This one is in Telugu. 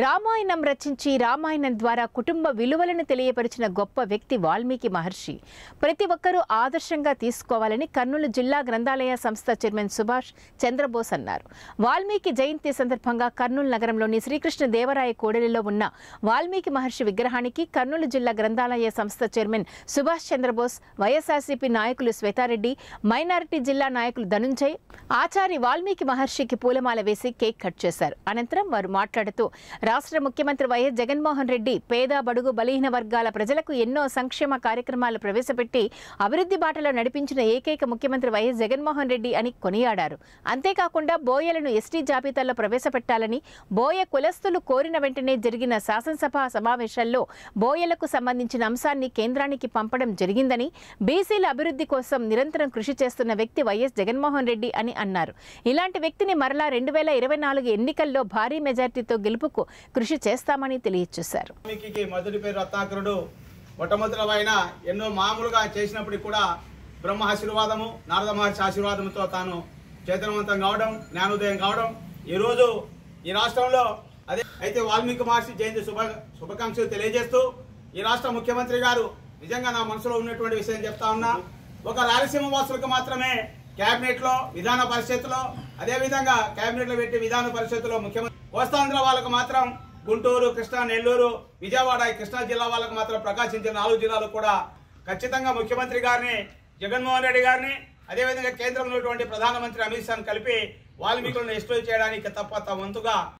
రామాయణం రచించి రామాయణం ద్వారా కుటుంబ విలువలను తెలియపరిచిన గొప్ప వ్యక్తి వాల్మీకి మహర్షి ప్రతి ఒక్కరూ ఆదర్శంగా తీసుకోవాలని కర్నూలు జిల్లా గ్రంథాలయ సంస్థ చైర్మన్ సుభాష్ చంద్రబోస్ అన్నారు వాల్మీకి జయంతి సందర్భంగా కర్నూలు నగరంలోని శ్రీకృష్ణ దేవరాయ కోడలిలో ఉన్న వాల్మీకి మహర్షి విగ్రహానికి కర్నూలు జిల్లా గ్రంథాలయ సంస్థ చైర్మన్ సుభాష్ చంద్రబోస్ వైఎస్ఆర్సీపీ నాయకులు శ్వేతారెడ్డి మైనారిటీ జిల్లా నాయకులు ధనుంజయ్ ఆచారి వాల్మీకి మహర్షికి పూలమాల వేసి కేక్ కట్ చేశారు అనంతరం వారు మాట్లాడుతూ రాష్ట్ర ముఖ్యమంత్రి వైఎస్ జగన్మోహన్ రెడ్డి పేద బడుగు బలహీన వర్గాల ప్రజలకు ఎన్నో సంక్షేమ కార్యక్రమాలు ప్రవేశపెట్టి అభివృద్ధి బాటలో నడిపించిన ఏకైక ముఖ్యమంత్రి వైఎస్ జగన్మోహన్ రెడ్డి అని కొనియాడారు అంతేకాకుండా బోయలను ఎస్టీ జాబితాలో ప్రవేశపెట్టాలని బోయ కులస్తులు కోరిన వెంటనే జరిగిన శాసనసభ సమావేశాల్లో బోయలకు సంబంధించిన అంశాన్ని కేంద్రానికి పంపడం జరిగిందని బీసీల అభివృద్ధి కోసం నిరంతరం కృషి చేస్తున్న వ్యక్తి వైఎస్ జగన్మోహన్ రెడ్డి అని అన్నారు ఇలాంటి వ్యక్తిని మరలా రెండు వేల ఇరవై నాలుగు ఎన్నికల్లో భారీ మెజార్టీతో గెలుపుకు కృషి చేస్తామని తెలియజేశారు మొదటి పేరు రత్నాకరుడు మొట్టమొదటివైన ఎన్నో మామూలుగా చేసినప్పటికి కూడా బ్రహ్మ ఆశీర్వాదము నారద మహర్షి ఆశీర్వాదంతో తాను చైతన్యవంతం కావడం జ్ఞానోదయం కావడం ఈరోజు ఈ రాష్ట్రంలో అదే అయితే వాల్మీకి మహర్షి జయంతి శుభ శుభాకాంక్షలు తెలియజేస్తూ ఈ రాష్ట్ర ముఖ్యమంత్రి గారు నిజంగా నా మనసులో ఉన్నటువంటి విషయం చెప్తా ఉన్నా ఒక రాయలసీమ వాసులకు మాత్రమే క్యాబినెట్లో విధాన పరిషత్తులో అదేవిధంగా క్యాబినెట్లో పెట్టి విధాన పరిషత్తులో ముఖ్యమంత్రి కోస్తాంధ్ర వాళ్ళకు మాత్రం గుంటూరు కృష్ణా నెల్లూరు విజయవాడ కృష్ణా జిల్లా వాళ్ళకు మాత్రం ప్రకాశించిన నాలుగు జిల్లాలు కూడా ఖచ్చితంగా ముఖ్యమంత్రి గారిని జగన్మోహన్ రెడ్డి గారిని అదేవిధంగా కేంద్రంలో ఉన్నటువంటి ప్రధానమంత్రి అమిత్ షాను కలిపి వాల్మీకులను ఎస్టోజ్ చేయడానికి తప్ప వంతుగా